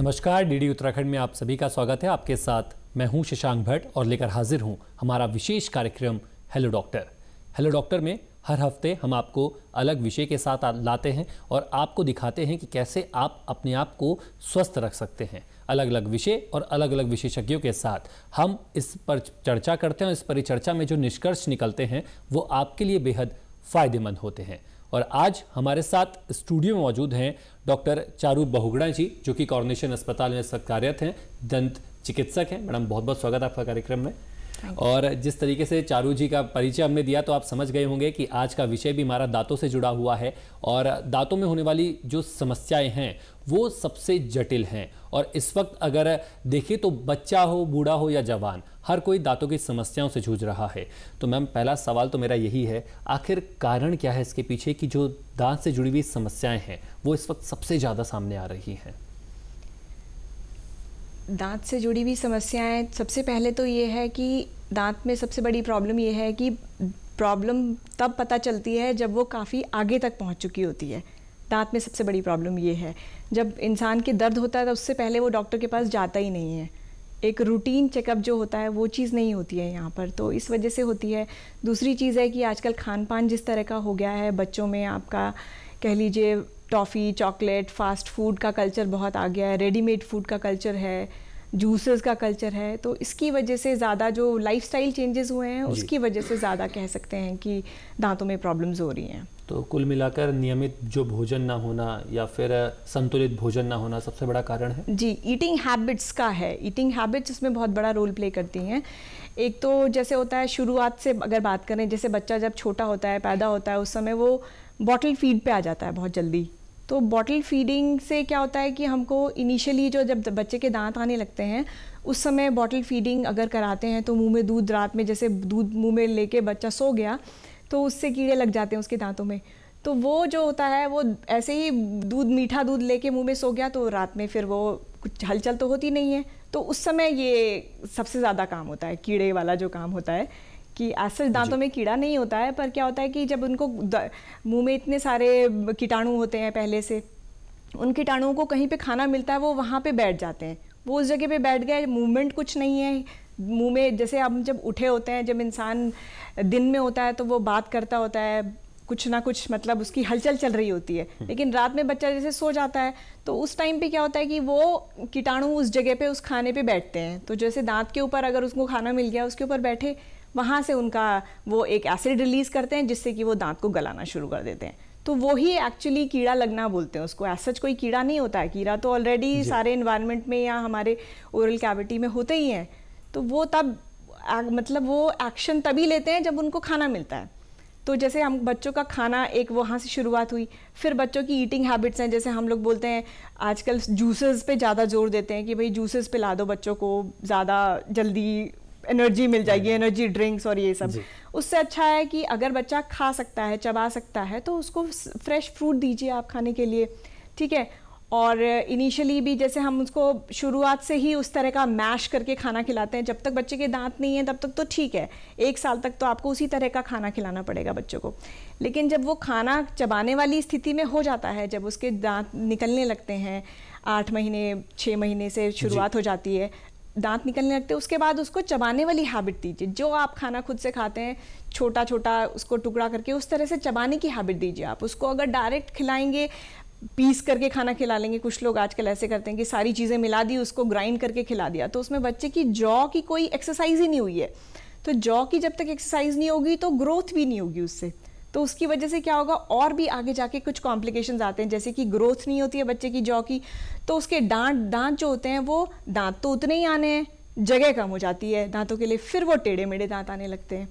नमस्कार डीडी उत्तराखंड में आप सभी का स्वागत है आपके साथ मैं हूं शशांक भट्ट और लेकर हाजिर हूं हमारा विशेष कार्यक्रम हेलो डॉक्टर हेलो डॉक्टर में हर हफ्ते हम आपको अलग विषय के साथ लाते हैं और आपको दिखाते हैं कि कैसे आप अपने आप को स्वस्थ रख सकते हैं अलग अलग विषय और अलग अलग विशेषज्ञों के साथ हम इस पर चर्चा करते हैं और इस परिचर्चा में जो निष्कर्ष निकलते हैं वो आपके लिए बेहद फ़ायदेमंद होते हैं और आज हमारे साथ स्टूडियो में मौजूद हैं डॉक्टर चारू बहुगड़ा जी जो कि कॉर्नेशन अस्पताल में इस कार्यरत हैं दंत चिकित्सक हैं मैडम बहुत बहुत स्वागत है आपका कार्यक्रम में और जिस तरीके से चारू जी का परिचय हमने दिया तो आप समझ गए होंगे कि आज का विषय भी हमारा दांतों से जुड़ा हुआ है और दांतों में होने वाली जो समस्याएं हैं वो सबसे जटिल हैं और इस वक्त अगर देखें तो बच्चा हो बूढ़ा हो या जवान हर कोई दांतों की समस्याओं से जूझ रहा है तो मैम पहला सवाल तो मेरा यही है आखिर कारण क्या है इसके पीछे कि जो दांत से जुड़ी हुई समस्याएं हैं वो इस वक्त सबसे ज़्यादा सामने आ रही हैं दांत से जुड़ी हुई समस्याएं सबसे पहले तो ये है कि दांत में सबसे बड़ी प्रॉब्लम ये है कि प्रॉब्लम तब पता चलती है जब वो काफ़ी आगे तक पहुंच चुकी होती है दांत में सबसे बड़ी प्रॉब्लम ये है जब इंसान के दर्द होता है तो उससे पहले वो डॉक्टर के पास जाता ही नहीं है एक रूटीन चेकअप जो होता है वो चीज़ नहीं होती है यहाँ पर तो इस वजह से होती है दूसरी चीज़ है कि आजकल खान पान जिस तरह का हो गया है बच्चों में आपका कह लीजिए टॉफ़ी चॉकलेट फास्ट फूड का कल्चर बहुत आ गया है रेडीमेड फूड का कल्चर है जूसेस का कल्चर है तो इसकी वजह से ज़्यादा जो लाइफस्टाइल चेंजेस हुए हैं उसकी वजह से ज़्यादा कह सकते हैं कि दांतों में प्रॉब्लम्स हो रही हैं तो कुल मिलाकर नियमित जो भोजन ना होना या फिर संतुलित भोजन ना होना सबसे बड़ा कारण है जी ईटिंग हैबिट्स का है ईटिंग हैबिट्स इसमें बहुत बड़ा रोल प्ले करती हैं एक तो जैसे होता है शुरुआत से अगर बात करें जैसे बच्चा जब छोटा होता है पैदा होता है उस समय वो बॉटल फीड पे आ जाता है बहुत जल्दी तो बॉटल फीडिंग से क्या होता है कि हमको इनिशियली जो जब बच्चे के दांत आने लगते हैं उस समय बॉटल फीडिंग अगर कराते हैं तो मुंह में दूध रात में जैसे दूध मुंह में लेके बच्चा सो गया तो उससे कीड़े लग जाते हैं उसके दांतों में तो वो जो होता है वो ऐसे ही दूध मीठा दूध लेके मुंह में सो गया तो रात में फिर वो कुछ हलचल तो होती नहीं है तो उस समय ये सबसे ज़्यादा काम होता है कीड़े वाला जो काम होता है कि असल दांतों में कीड़ा नहीं होता है पर क्या होता है कि जब उनको मुंह में इतने सारे कीटाणु होते हैं पहले से उन कीटाणुओं को कहीं पे खाना मिलता है वो वहाँ पे बैठ जाते हैं वो उस जगह पे बैठ गए मूवमेंट कुछ नहीं है मुंह में जैसे हम जब उठे होते हैं जब इंसान दिन में होता है तो वो बात करता होता है कुछ ना कुछ मतलब उसकी हलचल चल रही होती है हम्म। लेकिन रात में बच्चा जैसे सो जाता है तो उस टाइम पे क्या होता है कि वो कीटाणु उस जगह पे उस खाने पे बैठते हैं तो जैसे दांत के ऊपर अगर उसको खाना मिल गया उसके ऊपर बैठे वहाँ से उनका वो एक एसिड रिलीज़ करते हैं जिससे कि वो दांत को गलाना शुरू कर देते हैं तो वही एक्चुअली कीड़ा लगना बोलते हैं उसको ऐसा कोई कीड़ा नहीं होता है कीड़ा तो ऑलरेडी सारे इन्वायरमेंट में या हमारे ओरल कैविटी में होते ही हैं तो वो तब मतलब वो एक्शन तभी लेते हैं जब उनको खाना मिलता है तो जैसे हम बच्चों का खाना एक वहाँ से शुरुआत हुई फिर बच्चों की ईटिंग हैबिट्स हैं जैसे हम लोग बोलते हैं आजकल जूसेस पे ज़्यादा जोर देते हैं कि भाई जूसेस पिला दो बच्चों को ज़्यादा जल्दी एनर्जी मिल जाएगी एनर्जी हम्म। ड्रिंक्स और ये सब उससे अच्छा है कि अगर बच्चा खा सकता है चबा सकता है तो उसको फ्रेश फ्रूट दीजिए आप खाने के लिए ठीक है और इनिशियली भी जैसे हम उसको शुरुआत से ही उस तरह का मैश करके खाना खिलाते हैं जब तक बच्चे के दांत नहीं है तब तक तो ठीक है एक साल तक तो आपको उसी तरह का खाना खिलाना पड़ेगा बच्चों को लेकिन जब वो खाना चबाने वाली स्थिति में हो जाता है जब उसके दांत निकलने लगते हैं आठ महीने छः महीने से शुरुआत हो जाती है दांत निकलने लगते हैं उसके बाद उसको चबाने वाली हैबिट दीजिए जो आप खाना खुद से खाते हैं छोटा छोटा उसको टुकड़ा करके उस तरह से चबाने की हैबिट दीजिए आप उसको अगर डायरेक्ट खिलाएंगे पीस करके खाना खिला लेंगे कुछ लोग आजकल ऐसे करते हैं कि सारी चीज़ें मिला दी उसको ग्राइंड करके खिला दिया तो उसमें बच्चे की जॉ की कोई एक्सरसाइज ही नहीं हुई है तो जॉ की जब तक एक्सरसाइज नहीं होगी तो ग्रोथ भी नहीं होगी उससे तो उसकी वजह से क्या होगा और भी आगे जाके कुछ कॉम्प्लिकेशन आते हैं जैसे कि ग्रोथ नहीं होती है बच्चे की जॉ की तो उसके दांत दांत जो होते हैं वो दांत तो उतने ही आने हैं जगह कम हो जाती है दांतों के लिए फिर वो टेढ़े मेढ़े दांत आने लगते हैं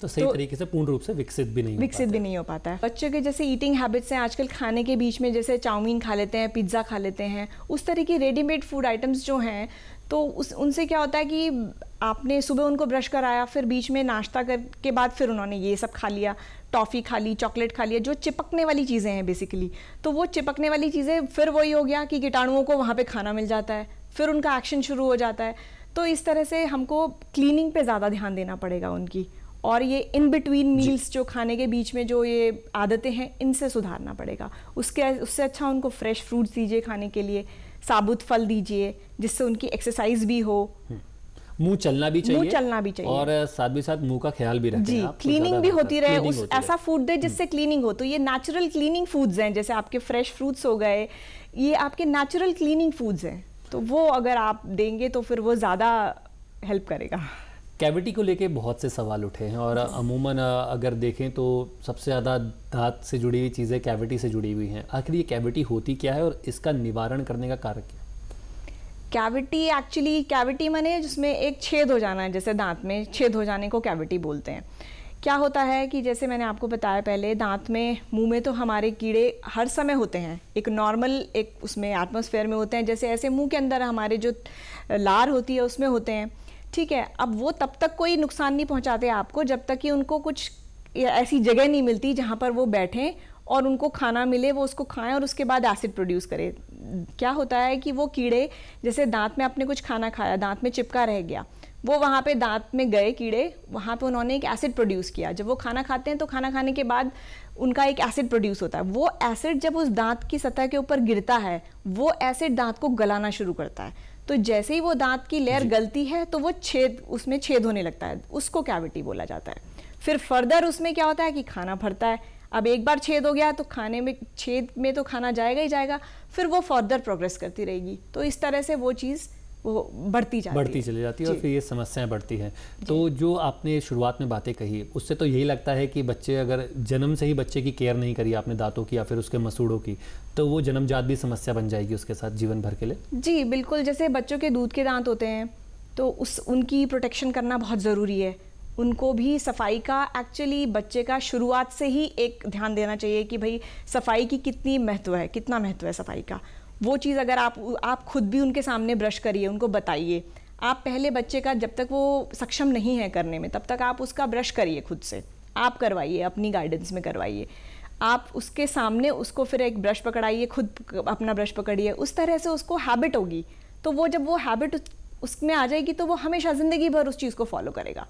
तो सही तो तरीके से पूर्ण रूप से विकसित भी नहीं विकसित भी नहीं हो पाता है बच्चों के जैसे ईटिंग हैबिट्स हैं आजकल खाने के बीच में जैसे चाउमीन खा लेते हैं पिज्ज़ा खा लेते हैं उस तरह की रेडीमेड फूड आइटम्स जो हैं तो उस उनसे क्या होता है कि आपने सुबह उनको ब्रश कराया फिर बीच में नाश्ता करके बाद फिर उन्होंने ये सब खा लिया टॉफ़ी खा ली चॉकलेट खा लिया जो चिपकने वाली चीज़ें हैं बेसिकली तो वो चिपकने वाली चीज़ें फिर वही हो गया कि कीटाणुओं को वहाँ पर खाना मिल जाता है फिर उनका एक्शन शुरू हो जाता है तो इस तरह से हमको क्लीनिंग पे ज़्यादा ध्यान देना पड़ेगा उनकी और ये इन बिटवीन मील्स जो खाने के बीच में जो ये आदतें हैं इनसे सुधारना पड़ेगा उसके उससे अच्छा उनको फ्रेश फ्रूट्स दीजिए खाने के लिए साबुत फल दीजिए जिससे उनकी एक्सरसाइज भी हो हम्म। मुंह चलना भी चाहिए मुंह चलना भी चाहिए और साथ भी साथ मुंह का ख्याल भी रखें जी क्लीनिंग भी होती रहे उस ऐसा फूड दे जिससे क्लीनिंग हम्म। हो तो ये नेचुरल क्लीनिंग फूड्स हैं जैसे आपके फ्रेश फ्रूट्स हो गए ये आपके नेचुरल क्लीनिंग फूड्स हैं तो वो अगर आप देंगे तो फिर वो ज़्यादा हेल्प करेगा कैविटी को लेके बहुत से सवाल उठे हैं और अमूमन अगर देखें तो सबसे ज़्यादा दांत से जुड़ी हुई चीज़ें कैविटी से जुड़ी हुई हैं आखिर ये कैविटी होती क्या है और इसका निवारण करने का कार्य क्या है कैविटी एक्चुअली कैविटी मने जिसमें एक छेद हो जाना है जैसे दांत में छेद हो जाने को कैविटी बोलते हैं क्या होता है कि जैसे मैंने आपको बताया पहले दांत में मुंह में तो हमारे कीड़े हर समय होते हैं एक नॉर्मल एक उसमें एटमोसफेयर में होते हैं जैसे ऐसे मुंह के अंदर हमारे जो लार होती है उसमें होते हैं ठीक है अब वो तब तक कोई नुकसान नहीं पहुंचाते आपको जब तक कि उनको कुछ ऐसी जगह नहीं मिलती जहाँ पर वो बैठें और उनको खाना मिले वो उसको खाएं और उसके बाद एसिड प्रोड्यूस करें क्या होता है कि वो कीड़े जैसे दांत में आपने कुछ खाना खाया दांत में चिपका रह गया वो वहाँ पे दांत में गए कीड़े वहाँ पे उन्होंने एक एसिड प्रोड्यूस किया जब वो खाना खाते हैं तो खाना खाने के बाद उनका एक एसिड प्रोड्यूस होता है वो एसिड जब उस दांत की सतह के ऊपर गिरता है वो एसिड दांत को गलाना शुरू करता है तो जैसे ही वो दांत की लेयर गलती है तो वो छेद उसमें छेद होने लगता है उसको कैविटी बोला जाता है फिर फर्दर उसमें क्या होता है कि खाना भरता है अब एक बार छेद हो गया तो खाने में छेद में तो खाना जाएगा ही जाएगा फिर वो फर्दर प्रोग्रेस करती रहेगी तो इस तरह से वो चीज़ वो बढ़ती जाती बढ़ती चली जाती है और फिर ये समस्याएं बढ़ती हैं तो जो आपने शुरुआत में बातें कही उससे तो यही लगता है कि बच्चे अगर जन्म से ही बच्चे की केयर नहीं करी आपने दांतों की या फिर उसके मसूड़ों की तो वो जन्मजात भी समस्या बन जाएगी उसके साथ जीवन भर के लिए जी बिल्कुल जैसे बच्चों के दूध के दांत होते हैं तो उस उनकी प्रोटेक्शन करना बहुत ज़रूरी है उनको भी सफाई का एक्चुअली बच्चे का शुरुआत से ही एक ध्यान देना चाहिए कि भाई सफाई की कितनी महत्व है कितना महत्व है सफाई का वो चीज़ अगर आप आप खुद भी उनके सामने ब्रश करिए उनको बताइए आप पहले बच्चे का जब तक वो सक्षम नहीं है करने में तब तक आप उसका ब्रश करिए खुद से आप करवाइए अपनी गाइडेंस में करवाइए आप उसके सामने उसको फिर एक ब्रश पकड़ाइए खुद अपना ब्रश पकड़िए उस तरह से उसको हैबिट होगी तो वो जब वो हैबिट उसमें आ जाएगी तो वो हमेशा ज़िंदगी भर उस चीज़ को फॉलो करेगा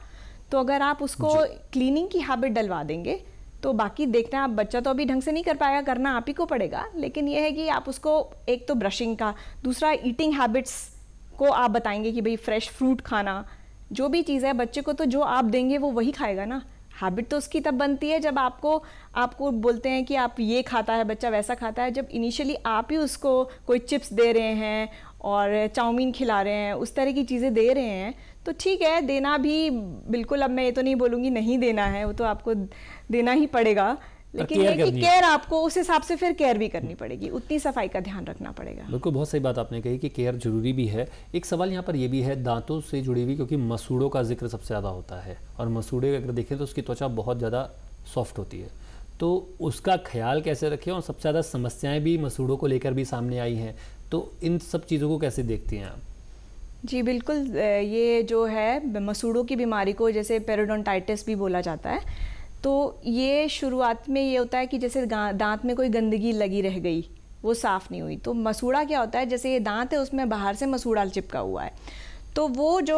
तो अगर आप उसको क्लीनिंग की हैबिट डलवा देंगे तो बाकी देखना आप बच्चा तो अभी ढंग से नहीं कर पाएगा करना आप ही को पड़ेगा लेकिन यह है कि आप उसको एक तो ब्रशिंग का दूसरा ईटिंग हैबिट्स को आप बताएंगे कि भाई फ्रेश फ्रूट खाना जो भी चीज़ है बच्चे को तो जो आप देंगे वो वही खाएगा ना हैबिट तो उसकी तब बनती है जब आपको आपको बोलते हैं कि आप ये खाता है बच्चा वैसा खाता है जब इनिशियली आप ही उसको कोई चिप्स दे रहे हैं और चाउमीन खिला रहे हैं उस तरह की चीज़ें दे रहे हैं तो ठीक है देना भी बिल्कुल अब मैं ये तो नहीं बोलूँगी नहीं देना है वो तो आपको देना ही पड़ेगा लेकिन ये कि केयर आपको उस हिसाब से फिर केयर भी करनी पड़ेगी उतनी सफाई का ध्यान रखना पड़ेगा बिल्कुल बहुत सही बात आपने कही कि केयर जरूरी भी है एक सवाल यहाँ पर ये भी है दांतों से जुड़ी हुई क्योंकि मसूड़ों का जिक्र सबसे ज़्यादा होता है और मसूड़े अगर देखें तो उसकी त्वचा बहुत ज़्यादा सॉफ्ट होती है तो उसका ख्याल कैसे रखें और सबसे ज़्यादा समस्याएं भी मसूड़ों को लेकर भी सामने आई हैं तो इन सब चीज़ों को कैसे देखती हैं आप जी बिल्कुल ये जो है मसूड़ों की बीमारी को जैसे पेरोडोंटाइटिस भी बोला जाता है तो ये शुरुआत में ये होता है कि जैसे दांत में कोई गंदगी लगी रह गई वो साफ़ नहीं हुई तो मसूड़ा क्या होता है जैसे ये दांत है उसमें बाहर से मसूड़ा चिपका हुआ है तो वो जो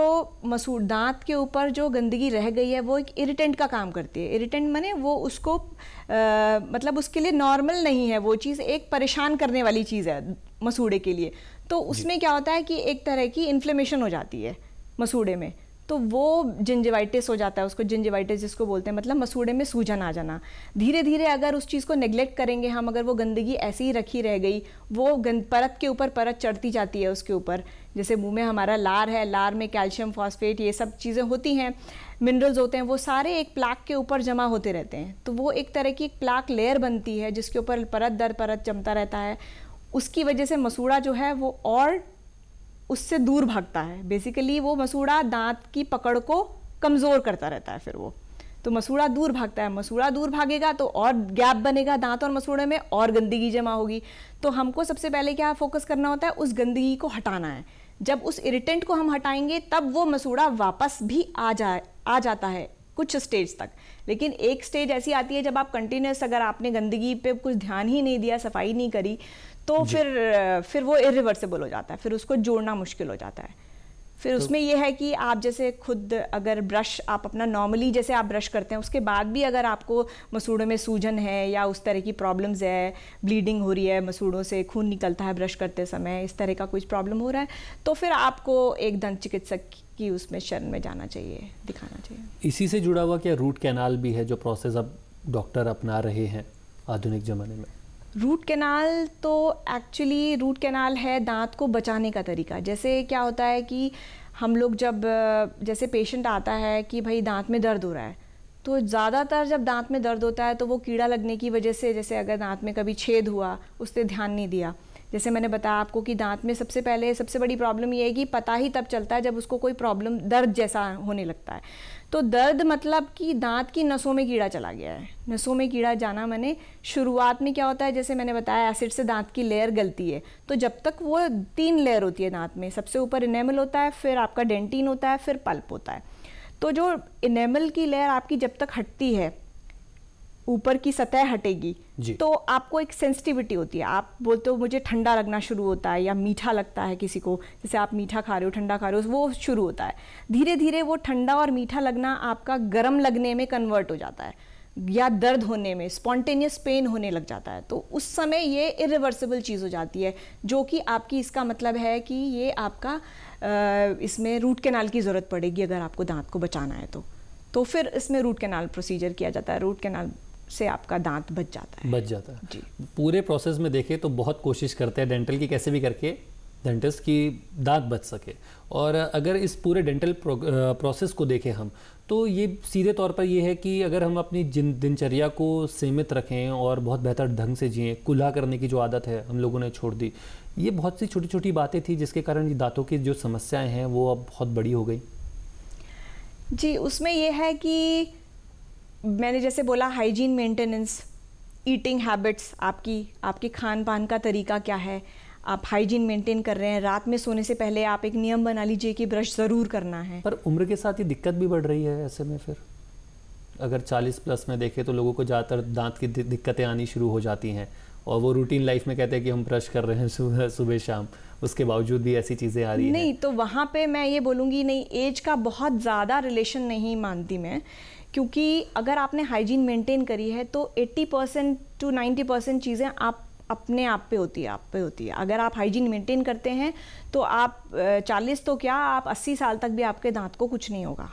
मसूर दांत के ऊपर जो गंदगी रह गई है वो एक इरिटेंट का काम करती है इरिटेंट माने वो उसको आ, मतलब उसके लिए नॉर्मल नहीं है वो चीज़ एक परेशान करने वाली चीज़ है मसूड़े के लिए तो उसमें क्या होता है कि एक तरह की इन्फ्लेमेशन हो जाती है मसूड़े में तो वो जिंजिवाइटिस हो जाता है उसको जिंजिवाइटिस जिसको बोलते हैं मतलब मसूड़े में सूजन आ जाना धीरे धीरे अगर उस चीज़ को नेग्लेक्ट करेंगे हम अगर वो गंदगी ऐसी ही रखी रह गई वो गंद परत के ऊपर परत चढ़ती जाती है उसके ऊपर जैसे मुंह में हमारा लार है लार में कैल्शियम फॉस्फेट ये सब चीज़ें होती हैं मिनरल्स होते हैं वो सारे एक प्लाक के ऊपर जमा होते रहते हैं तो वो एक तरह की एक प्लाक लेयर बनती है जिसके ऊपर परत दर परत जमता रहता है उसकी वजह से मसूड़ा जो है वो और उससे दूर भागता है बेसिकली वो मसूड़ा दांत की पकड़ को कमज़ोर करता रहता है फिर वो तो मसूड़ा दूर भागता है मसूड़ा दूर भागेगा तो और गैप बनेगा दांत और मसूड़े में और गंदगी जमा होगी तो हमको सबसे पहले क्या फोकस करना होता है उस गंदगी को हटाना है जब उस इरिटेंट को हम हटाएंगे तब वो मसूड़ा वापस भी आ जाए आ जाता है कुछ स्टेज तक लेकिन एक स्टेज ऐसी आती है जब आप कंटिन्यूस अगर आपने गंदगी पे कुछ ध्यान ही नहीं दिया सफाई नहीं करी तो फिर फिर वो इरिवर्सिबल हो जाता है फिर उसको जोड़ना मुश्किल हो जाता है फिर तो उसमें यह है कि आप जैसे खुद अगर ब्रश आप अपना नॉर्मली जैसे आप ब्रश करते हैं उसके बाद भी अगर आपको मसूड़ों में सूजन है या उस तरह की प्रॉब्लम्स है ब्लीडिंग हो रही है मसूड़ों से खून निकलता है ब्रश करते समय इस तरह का कुछ प्रॉब्लम हो रहा है तो फिर आपको एक दंत चिकित्सक की उसमें शरण में जाना चाहिए दिखाना चाहिए इसी से जुड़ा हुआ क्या रूट कैनाल भी है जो प्रोसेस अब डॉक्टर अपना रहे हैं आधुनिक ज़माने में रूट कैनाल तो एक्चुअली रूट कैनाल है दांत को बचाने का तरीका जैसे क्या होता है कि हम लोग जब जैसे पेशेंट आता है कि भाई दांत में दर्द हो रहा है तो ज़्यादातर जब दांत में दर्द होता है तो वो कीड़ा लगने की वजह से जैसे अगर दांत में कभी छेद हुआ उस पर ध्यान नहीं दिया जैसे मैंने बताया आपको कि दांत में सबसे पहले सबसे बड़ी प्रॉब्लम ये है कि पता ही तब चलता है जब उसको कोई प्रॉब्लम दर्द जैसा होने लगता है तो दर्द मतलब कि दांत की नसों में कीड़ा चला गया है नसों में कीड़ा जाना मैंने शुरुआत में क्या होता है जैसे मैंने बताया एसिड से दांत की लेयर गलती है तो जब तक वो तीन लेयर होती है दांत में सबसे ऊपर इनेमल होता है फिर आपका डेंटिन होता है फिर पल्प होता है तो जो इनेमल की लेयर आपकी जब तक हटती है ऊपर की सतह हटेगी तो आपको एक सेंसिटिविटी होती है आप बोलते हो मुझे ठंडा लगना शुरू होता है या मीठा लगता है किसी को जैसे आप मीठा खा रहे हो ठंडा खा रहे हो वो शुरू होता है धीरे धीरे वो ठंडा और मीठा लगना आपका गर्म लगने में कन्वर्ट हो जाता है या दर्द होने में स्पॉन्टेनियस पेन होने लग जाता है तो उस समय ये इरिवर्सिबल चीज़ हो जाती है जो कि आपकी इसका मतलब है कि ये आपका इसमें रूट कैनाल की ज़रूरत पड़ेगी अगर आपको दांत को बचाना है तो तो फिर इसमें रूट कैनाल प्रोसीजर किया जाता है रूट कैनाल से आपका दांत बच जाता है बच जाता है जी पूरे प्रोसेस में देखें तो बहुत कोशिश करते हैं डेंटल की कैसे भी करके डेंटिस्ट की दांत बच सके और अगर इस पूरे डेंटल प्रोसेस को देखें हम तो ये सीधे तौर पर ये है कि अगर हम अपनी दिनचर्या को सीमित रखें और बहुत बेहतर ढंग से जिए कुल्हा करने की जो आदत है हम लोगों ने छोड़ दी ये बहुत सी छोटी छोटी बातें थी जिसके कारण दांतों की जो समस्याएं हैं वो अब बहुत बड़ी हो गई जी उसमें यह है कि मैंने जैसे बोला हाइजीन मेंटेनेंस ईटिंग हैबिट्स आपकी आपके खान पान का तरीका क्या है आप हाइजीन मेंटेन कर रहे हैं रात में सोने से पहले आप एक नियम बना लीजिए कि ब्रश ज़रूर करना है पर उम्र के साथ ही दिक्कत भी बढ़ रही है ऐसे में फिर अगर 40 प्लस में देखें तो लोगों को ज़्यादातर दांत की दिक्कतें आनी शुरू हो जाती हैं और वो रूटीन लाइफ में कहते हैं कि हम ब्रश कर रहे हैं सुबह सुबह शाम उसके बावजूद भी ऐसी चीज़ें आ रही नहीं तो वहाँ पे मैं ये बोलूँगी नहीं एज का बहुत ज़्यादा रिलेशन नहीं मानती मैं क्योंकि अगर आपने हाइजीन मेंटेन करी है तो 80 परसेंट टू 90 परसेंट चीज़ें आप अपने आप पे होती है आप पे होती है अगर आप हाइजीन मेंटेन करते हैं तो आप 40 तो क्या आप 80 साल तक भी आपके दांत को कुछ नहीं होगा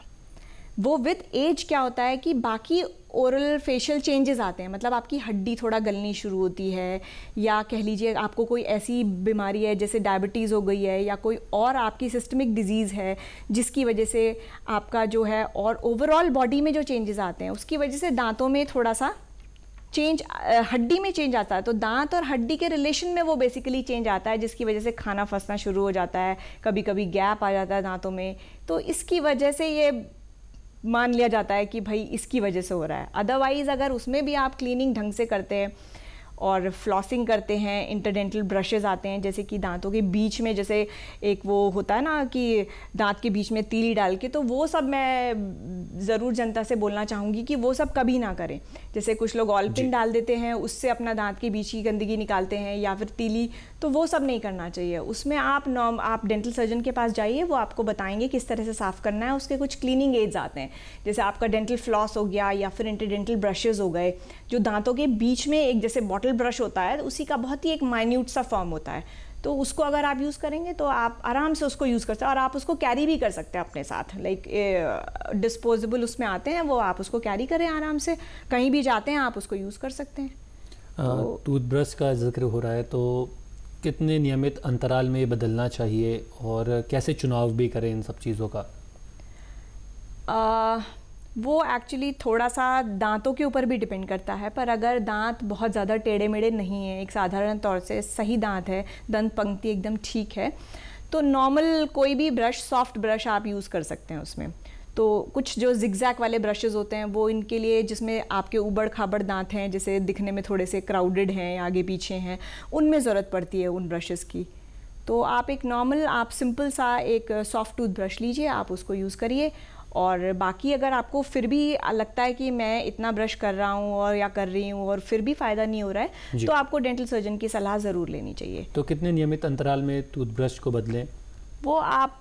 वो विथ एज क्या होता है कि बाकी ओरल फेशियल चेंजेस आते हैं मतलब आपकी हड्डी थोड़ा गलनी शुरू होती है या कह लीजिए आपको कोई ऐसी बीमारी है जैसे डायबिटीज़ हो गई है या कोई और आपकी सिस्टमिक डिजीज़ है जिसकी वजह से आपका जो है और ओवरऑल बॉडी में जो चेंजेस आते हैं उसकी वजह से दांतों में थोड़ा सा चेंज हड्डी में चेंज आता है तो दांत और हड्डी के रिलेशन में वो बेसिकली चेंज आता है जिसकी वजह से खाना फंसना शुरू हो जाता है कभी कभी गैप आ जाता है दांतों में तो इसकी वजह से ये मान लिया जाता है कि भाई इसकी वजह से हो रहा है अदरवाइज़ अगर उसमें भी आप क्लीनिंग ढंग से करते हैं और फ्लॉसिंग करते हैं इंटरडेंटल ब्रशेज़ आते हैं जैसे कि दांतों के बीच में जैसे एक वो होता है ना कि दांत के बीच में तीली डाल के तो वो सब मैं ज़रूर जनता से बोलना चाहूँगी कि वो सब कभी ना करें जैसे कुछ लोग ऑलपिन डाल देते हैं उससे अपना दांत के बीच की गंदगी निकालते हैं या फिर तीली तो वो सब नहीं करना चाहिए उसमें आप नॉम आप डेंटल सर्जन के पास जाइए वो आपको बताएंगे किस तरह से साफ़ करना है उसके कुछ क्लीनिंग एड्स आते हैं जैसे आपका डेंटल फ्लॉस हो गया या फिर इंटरडेंटल ब्रशेज़ हो गए जो दांतों के बीच में एक जैसे बॉटल बॉटल ब्रश होता है तो उसी का बहुत ही एक माइन्यूट सा फॉर्म होता है तो उसको अगर आप यूज़ करेंगे तो आप आराम से उसको यूज़ कर सकते हैं और आप उसको कैरी भी कर सकते हैं अपने साथ लाइक डिस्पोजेबल उसमें आते हैं वो आप उसको कैरी करें आराम से कहीं भी जाते हैं आप उसको यूज़ कर सकते हैं तो, ब्रश का जिक्र हो रहा है तो कितने नियमित अंतराल में बदलना चाहिए और कैसे चुनाव भी करें इन सब चीज़ों का आ, वो एक्चुअली थोड़ा सा दांतों के ऊपर भी डिपेंड करता है पर अगर दांत बहुत ज़्यादा टेढ़े मेढ़े नहीं है एक साधारण तौर से सही दांत है दंत पंक्ति एकदम ठीक है तो नॉर्मल कोई भी ब्रश सॉफ्ट ब्रश आप यूज़ कर सकते हैं उसमें तो कुछ जो जिग्जैक वाले ब्रशेज़ होते हैं वो इनके लिए जिसमें आपके उबड़ खाबड़ दांत हैं जैसे दिखने में थोड़े से क्राउडेड हैं आगे पीछे हैं उनमें ज़रूरत पड़ती है उन ब्रशेज़ की तो आप एक नॉर्मल आप सिंपल सा एक सॉफ्ट टूथ ब्रश लीजिए आप उसको यूज़ करिए और बाकी अगर आपको फिर भी लगता है कि मैं इतना ब्रश कर रहा हूँ और या कर रही हूँ और फिर भी फ़ायदा नहीं हो रहा है तो आपको डेंटल सर्जन की सलाह ज़रूर लेनी चाहिए तो कितने नियमित अंतराल में टूथब्रश को बदलें वो आप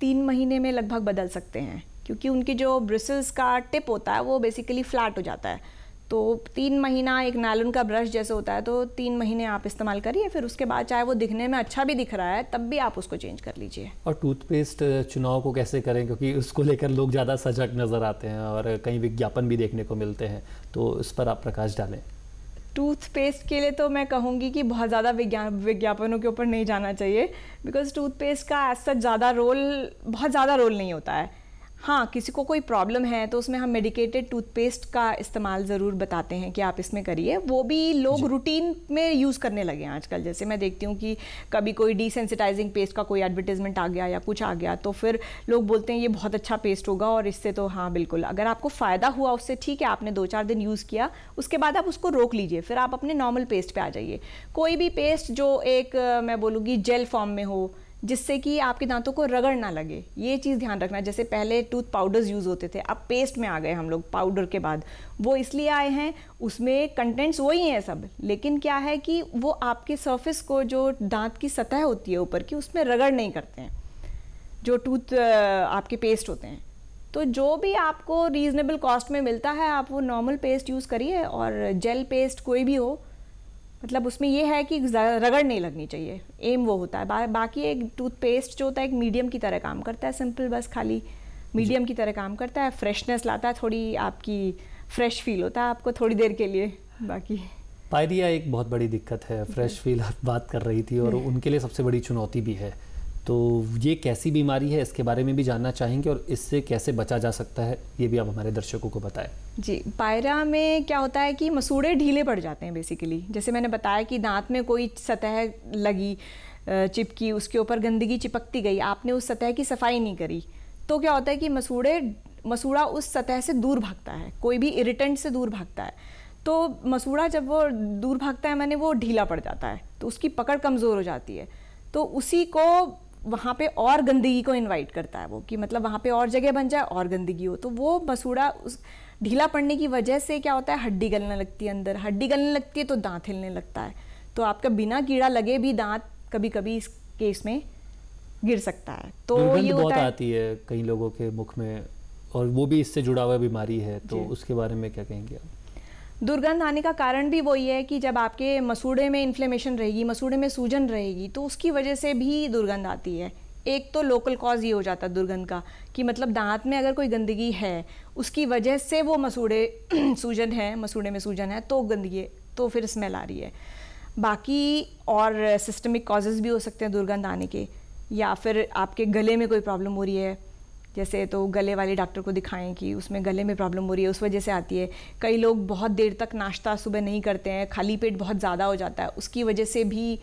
तीन महीने में लगभग बदल सकते हैं क्योंकि उनके जो ब्रिसल्स का टिप होता है वो बेसिकली फ्लैट हो जाता है तो तीन महीना एक नायलॉन का ब्रश जैसे होता है तो तीन महीने आप इस्तेमाल करिए फिर उसके बाद चाहे वो दिखने में अच्छा भी दिख रहा है तब भी आप उसको चेंज कर लीजिए और टूथपेस्ट चुनाव को कैसे करें क्योंकि उसको लेकर लोग ज़्यादा सजग नज़र आते हैं और कई विज्ञापन भी देखने को मिलते हैं तो इस पर आप प्रकाश डालें टूथपेस्ट के लिए तो मैं कहूँगी कि बहुत ज़्यादा विज्ञा विज्ञापनों के ऊपर नहीं जाना चाहिए बिकॉज टूथपेस्ट का ऐसा ज़्यादा रोल बहुत ज़्यादा रोल नहीं होता है हाँ किसी को कोई प्रॉब्लम है तो उसमें हम मेडिकेटेड टूथपेस्ट का इस्तेमाल ज़रूर बताते हैं कि आप इसमें करिए वो भी लोग रूटीन में यूज़ करने लगे हैं आजकल जैसे मैं देखती हूँ कि कभी कोई डिसेंसिटाइजिंग पेस्ट का कोई एडवर्टीजमेंट आ गया या कुछ आ गया तो फिर लोग बोलते हैं ये बहुत अच्छा पेस्ट होगा और इससे तो हाँ बिल्कुल अगर आपको फ़ायदा हुआ उससे ठीक है आपने दो चार दिन यूज़ किया उसके बाद आप उसको रोक लीजिए फिर आप अपने नॉर्मल पेस्ट पर आ जाइए कोई भी पेस्ट जो एक मैं बोलूँगी जेल फॉर्म में हो जिससे कि आपके दांतों को रगड़ ना लगे ये चीज़ ध्यान रखना जैसे पहले टूथ पाउडर्स यूज़ होते थे अब पेस्ट में आ गए हम लोग पाउडर के बाद वो इसलिए आए हैं उसमें कंटेंट्स वही हैं सब लेकिन क्या है कि वो आपके सर्फिस को जो दांत की सतह होती है ऊपर की उसमें रगड़ नहीं करते हैं जो टूथ आपके पेस्ट होते हैं तो जो भी आपको रीज़नेबल कॉस्ट में मिलता है आप वो नॉर्मल पेस्ट यूज़ करिए और जेल पेस्ट कोई भी हो मतलब उसमें यह है कि रगड़ नहीं लगनी चाहिए एम वो होता है बा, बाकी एक टूथपेस्ट जो होता है एक मीडियम की तरह काम करता है सिंपल बस खाली मीडियम की तरह काम करता है फ्रेशनेस लाता है थोड़ी आपकी फ्रेश फील होता है आपको थोड़ी देर के लिए बाकी पायरिया एक बहुत बड़ी दिक्कत है फ्रेश फील बात कर रही थी और उनके लिए सबसे बड़ी चुनौती भी है तो ये कैसी बीमारी है इसके बारे में भी जानना चाहेंगे और इससे कैसे बचा जा सकता है ये भी आप हमारे दर्शकों को बताएं जी पायरा में क्या होता है कि मसूड़े ढीले पड़ जाते हैं बेसिकली जैसे मैंने बताया कि दांत में कोई सतह लगी चिपकी उसके ऊपर गंदगी चिपकती गई आपने उस सतह की सफाई नहीं करी तो क्या होता है कि मसूड़े मसूड़ा उस सतह से दूर भागता है कोई भी इरिटेंट से दूर भागता है तो मसूड़ा जब वो दूर भागता है मैंने वो ढीला पड़ जाता है तो उसकी पकड़ कमज़ोर हो जाती है तो उसी को वहाँ पे और गंदगी को इनवाइट करता है वो कि मतलब वहाँ पे और जगह बन जाए और गंदगी हो तो वो मसूड़ा उस ढीला पड़ने की वजह से क्या होता है हड्डी गलने लगती है अंदर हड्डी गलने लगती है तो दांत हिलने लगता है तो आपका बिना कीड़ा लगे भी दांत कभी कभी इस केस में गिर सकता है तो ये बहुत है, आती है कई लोगों के मुख में और वो भी इससे जुड़ा हुआ बीमारी है तो उसके बारे में क्या कहेंगे आप दुर्गंध आने का कारण भी वही है कि जब आपके मसूड़े में इन्फ्लेमेशन रहेगी मसूड़े में सूजन रहेगी तो उसकी वजह से भी दुर्गंध आती है एक तो लोकल कॉज ये हो जाता है दुर्गंध का कि मतलब दांत में अगर कोई गंदगी है उसकी वजह से वो मसूड़े सूजन है मसूड़े में सूजन है तो गंदगी तो फिर स्मेल आ रही है बाकी और सिस्टमिक कॉजेज़ भी हो सकते हैं दुर्गंध आने के या फिर आपके गले में कोई प्रॉब्लम हो रही है जैसे तो गले वाले डॉक्टर को दिखाएं कि उसमें गले में प्रॉब्लम हो रही है उस वजह से आती है कई लोग बहुत देर तक नाश्ता सुबह नहीं करते हैं खाली पेट बहुत ज़्यादा हो जाता है उसकी वजह से भी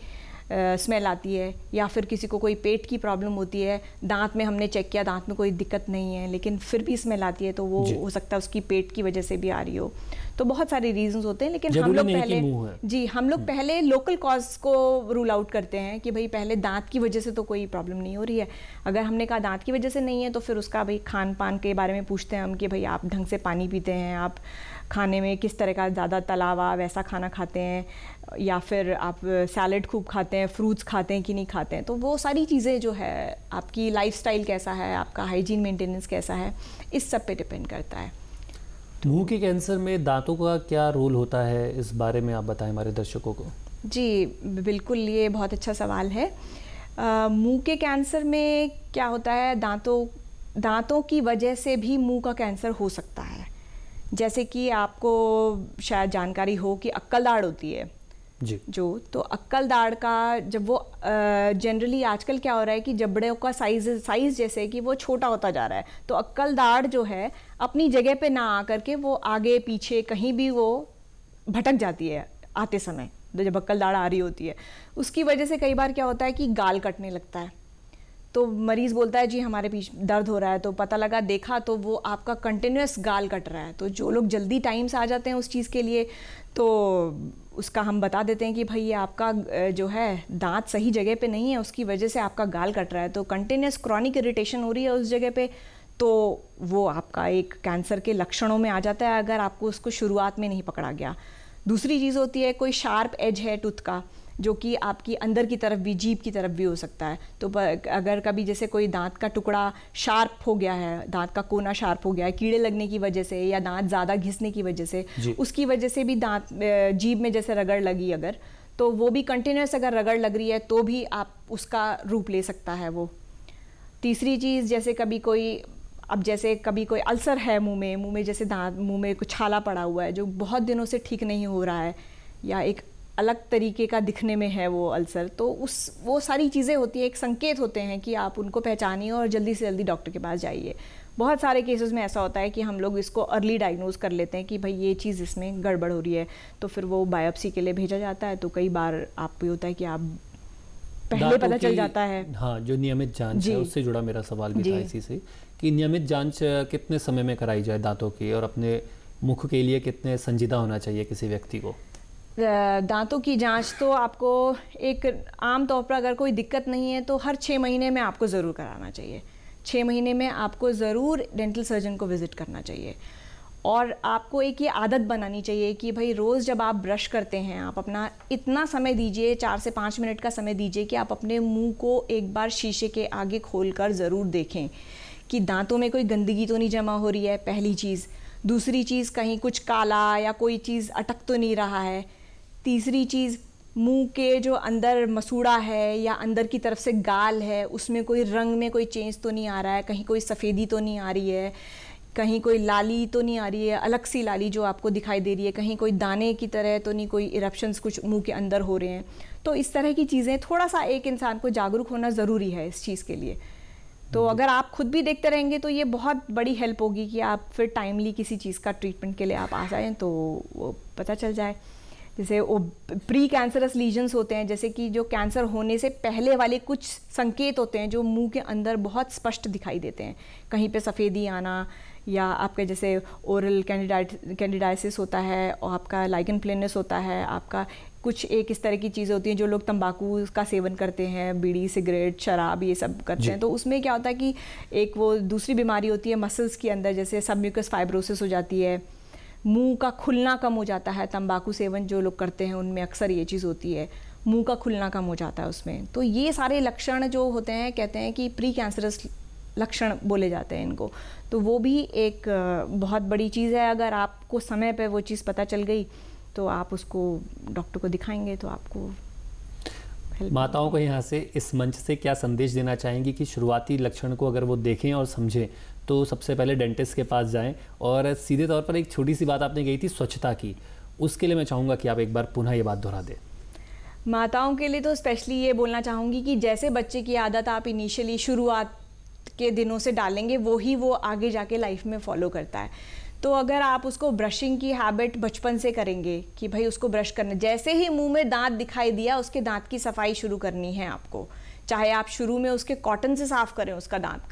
स्मेल आती है या फिर किसी को कोई पेट की प्रॉब्लम होती है दांत में हमने चेक किया दांत में कोई दिक्कत नहीं है लेकिन फिर भी स्मेल आती है तो वो हो सकता है उसकी पेट की वजह से भी आ रही हो तो बहुत सारे रीजंस होते हैं लेकिन हम लोग पहले जी हम लोग हम्म। पहले लोकल कॉज को रूल आउट करते हैं कि भाई पहले दांत की वजह से तो कोई प्रॉब्लम नहीं हो रही है अगर हमने कहा दांत की वजह से नहीं है तो फिर उसका भाई खान पान के बारे में पूछते हैं हम कि भाई आप ढंग से पानी पीते हैं आप खाने में किस तरह का ज़्यादा तलावा वैसा खाना खाते हैं या फिर आप सैलड खूब खाते हैं फ्रूट्स खाते हैं कि नहीं खाते हैं तो वो सारी चीज़ें जो है आपकी लाइफस्टाइल कैसा है आपका हाइजीन मेंटेनेंस कैसा है इस सब पे डिपेंड करता है तो- मुंह के कैंसर में दांतों का क्या रोल होता है इस बारे में आप बताएं हमारे दर्शकों को जी बिल्कुल ये बहुत अच्छा सवाल है मुंह के कैंसर में क्या होता है दांतों दांतों की वजह से भी मुंह का कैंसर हो सकता है जैसे कि आपको शायद जानकारी हो कि अक्कलदाड़ होती है जी जो तो अक्कल दाढ़ का जब वो जनरली आजकल क्या हो रहा है कि जबड़े का साइज साइज जैसे कि वो छोटा होता जा रहा है तो अक्कल दाढ़ जो है अपनी जगह पे ना आ करके वो आगे पीछे कहीं भी वो भटक जाती है आते समय तो जब अक्कल दाढ़ आ रही होती है उसकी वजह से कई बार क्या होता है कि गाल कटने लगता है तो मरीज़ बोलता है जी हमारे पीछे दर्द हो रहा है तो पता लगा देखा तो वो आपका कंटिन्यूस गाल कट रहा है तो जो लोग जल्दी टाइम से आ जाते हैं उस चीज़ के लिए तो उसका हम बता देते हैं कि भाई ये आपका जो है दांत सही जगह पे नहीं है उसकी वजह से आपका गाल कट रहा है तो कंटिन्यूस क्रॉनिक इरिटेशन हो रही है उस जगह पे तो वो आपका एक कैंसर के लक्षणों में आ जाता है अगर आपको उसको शुरुआत में नहीं पकड़ा गया दूसरी चीज़ होती है कोई शार्प एज है टूथ का जो कि आपकी अंदर की तरफ भी जीप की तरफ भी हो सकता है तो अगर कभी जैसे कोई दांत का टुकड़ा शार्प हो गया है दांत का कोना शार्प हो गया है कीड़े लगने की वजह से या दांत ज़्यादा घिसने की वजह से उसकी वजह से भी दांत जीप में जैसे रगड़ लगी अगर तो वो भी कंटिन्यूस अगर रगड़ लग रही है तो भी आप उसका रूप ले सकता है वो तीसरी चीज़ जैसे कभी कोई अब जैसे कभी कोई अल्सर है मुंह में मुंह में जैसे दांत मुंह में कुछ छाला पड़ा हुआ है जो बहुत दिनों से ठीक नहीं हो रहा है या एक अलग तरीके का दिखने में है वो अल्सर तो उस वो सारी चीज़ें होती हैं एक संकेत होते हैं कि आप उनको पहचानिए और जल्दी से जल्दी डॉक्टर के पास जाइए बहुत सारे केसेस में ऐसा होता है कि हम लोग इसको अर्ली डायग्नोज कर लेते हैं कि भाई ये चीज़ इसमें गड़बड़ हो रही है तो फिर वो बायोप्सी के लिए भेजा जाता है तो कई बार आपको होता है कि आप पहले पता चल जाता है हाँ जो नियमित जांच है उससे जुड़ा मेरा सवाल भी था इसी से कि नियमित जांच कितने समय में कराई जाए दांतों की और अपने मुख के लिए कितने संजीदा होना चाहिए किसी व्यक्ति को दांतों की जांच तो आपको एक आम तौर पर अगर कोई दिक्कत नहीं है तो हर छः महीने में आपको ज़रूर कराना चाहिए छः महीने में आपको ज़रूर डेंटल सर्जन को विज़िट करना चाहिए और आपको एक ये आदत बनानी चाहिए कि भाई रोज़ जब आप ब्रश करते हैं आप अपना इतना समय दीजिए चार से पाँच मिनट का समय दीजिए कि आप अपने मुंह को एक बार शीशे के आगे खोल कर ज़रूर देखें कि दांतों में कोई गंदगी तो नहीं जमा हो रही है पहली चीज़ दूसरी चीज़ कहीं कुछ काला या कोई चीज़ अटक तो नहीं रहा है तीसरी चीज़ मुंह के जो अंदर मसूड़ा है या अंदर की तरफ से गाल है उसमें कोई रंग में कोई चेंज तो नहीं आ रहा है कहीं कोई सफ़ेदी तो नहीं आ रही है कहीं कोई लाली तो नहीं आ रही है अलग सी लाली जो आपको दिखाई दे रही है कहीं कोई दाने की तरह तो नहीं कोई इरप्शंस कुछ मुंह के अंदर हो रहे हैं तो इस तरह की चीज़ें थोड़ा सा एक इंसान को जागरूक होना ज़रूरी है इस चीज़ के लिए तो अगर आप खुद भी देखते रहेंगे तो ये बहुत बड़ी हेल्प होगी कि आप फिर टाइमली किसी चीज़ का ट्रीटमेंट के लिए आप आ जाएँ तो पता चल जाए जैसे वो प्री कैंसरस लीजन्स होते हैं जैसे कि जो कैंसर होने से पहले वाले कुछ संकेत होते हैं जो मुंह के अंदर बहुत स्पष्ट दिखाई देते हैं कहीं पे सफ़ेदी आना या आपका जैसे ओरल कैंडिडाइट कैंडिडाइसिस होता है और आपका लाइकन प्लेनस होता है आपका कुछ एक इस तरह की चीज़ें होती हैं जो लोग तंबाकू का सेवन करते हैं बीड़ी सिगरेट शराब ये सब करते हैं तो उसमें क्या होता है कि एक वो दूसरी बीमारी होती है मसल्स के अंदर जैसे म्यूकस फाइब्रोसिस हो जाती है मुंह का खुलना कम हो जाता है तंबाकू सेवन जो लोग करते हैं उनमें अक्सर ये चीज़ होती है मुंह का खुलना कम हो जाता है उसमें तो ये सारे लक्षण जो होते हैं कहते हैं कि प्री कैंसरस लक्षण बोले जाते हैं इनको तो वो भी एक बहुत बड़ी चीज़ है अगर आपको समय पर वो चीज़ पता चल गई तो आप उसको डॉक्टर को दिखाएंगे तो आपको माताओं को यहाँ से इस मंच से क्या संदेश देना चाहेंगी कि शुरुआती लक्षण को अगर वो देखें और समझें तो सबसे पहले डेंटिस्ट के पास जाएं और सीधे तौर पर एक छोटी सी बात आपने कही थी स्वच्छता की उसके लिए मैं चाहूँगा कि आप एक बार पुनः ये बात दोहरा दें माताओं के लिए तो स्पेशली ये बोलना चाहूँगी कि जैसे बच्चे की आदत आप इनिशियली शुरुआत के दिनों से डालेंगे वो वो आगे जाके लाइफ में फॉलो करता है तो अगर आप उसको ब्रशिंग की हैबिट बचपन से करेंगे कि भाई उसको ब्रश करना जैसे ही मुंह में दांत दिखाई दिया उसके दांत की सफाई शुरू करनी है आपको चाहे आप शुरू में उसके कॉटन से साफ़ करें उसका दांत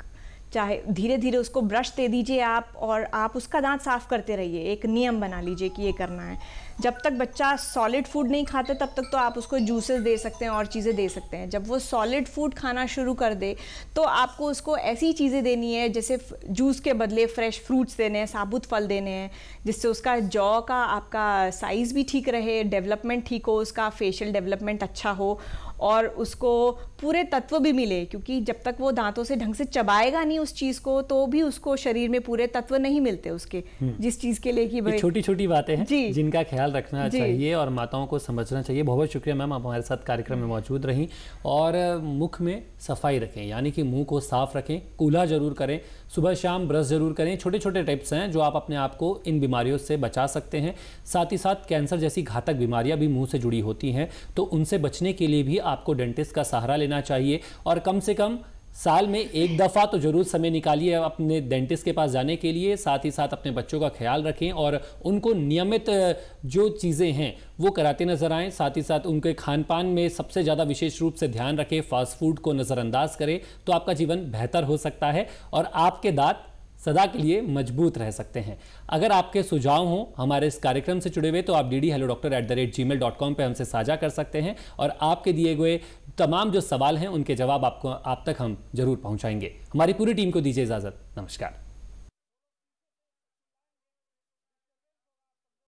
चाहे धीरे धीरे उसको ब्रश दे दीजिए आप और आप उसका दांत साफ़ करते रहिए एक नियम बना लीजिए कि ये करना है जब तक बच्चा सॉलिड फूड नहीं खाते तब तक तो आप उसको जूसेस दे सकते हैं और चीज़ें दे सकते हैं जब वो सॉलिड फूड खाना शुरू कर दे तो आपको उसको ऐसी चीज़ें देनी है जैसे जूस के बदले फ्रेश फ्रूट्स देने हैं साबुत फल देने हैं जिससे उसका जॉ का आपका साइज़ भी ठीक रहे डेवलपमेंट ठीक हो उसका फेशियल डेवलपमेंट अच्छा हो और उसको पूरे तत्व भी मिले क्योंकि जब तक वो दांतों से ढंग से चबाएगा नहीं उस चीज को तो भी उसको शरीर में पूरे तत्व नहीं मिलते उसके हम्म। जिस चीज के लिए कि छोटी छोटी बातें हैं जिनका ख्याल रखना चाहिए और माताओं को समझना चाहिए बहुत बहुत शुक्रिया मैम आप हमारे साथ कार्यक्रम में मौजूद रहीं और मुख में सफाई रखें यानी कि मुंह को साफ रखें कूल्हा जरूर करें सुबह शाम ब्रश जरूर करें छोटे छोटे टिप्स हैं जो आप अपने आप को इन बीमारियों से बचा सकते हैं साथ ही साथ कैंसर जैसी घातक बीमारियां भी मुंह से जुड़ी होती हैं तो उनसे बचने के लिए भी आपको डेंटिस्ट का सहारा लेना चाहिए और कम से कम साल में एक दफ़ा तो जरूर समय निकालिए अपने डेंटिस्ट के पास जाने के लिए साथ ही साथ अपने बच्चों का ख्याल रखें और उनको नियमित जो चीज़ें हैं वो कराते नज़र आएँ साथ ही साथ उनके खान पान में सबसे ज़्यादा विशेष रूप से ध्यान रखें फास्ट फूड को नज़रअंदाज करें तो आपका जीवन बेहतर हो सकता है और आपके दांत सदा के लिए मजबूत रह सकते हैं अगर आपके सुझाव हों हमारे इस कार्यक्रम से जुड़े हुए तो आप D D hello doctor at the rate G mail dot com पर हमसे साझा कर सकते हैं और आपके दिए गए तमाम जो सवाल हैं उनके जवाब आपको आप तक हम जरूर पहुंचाएंगे हमारी पूरी टीम को दीजिए इजाजत नमस्कार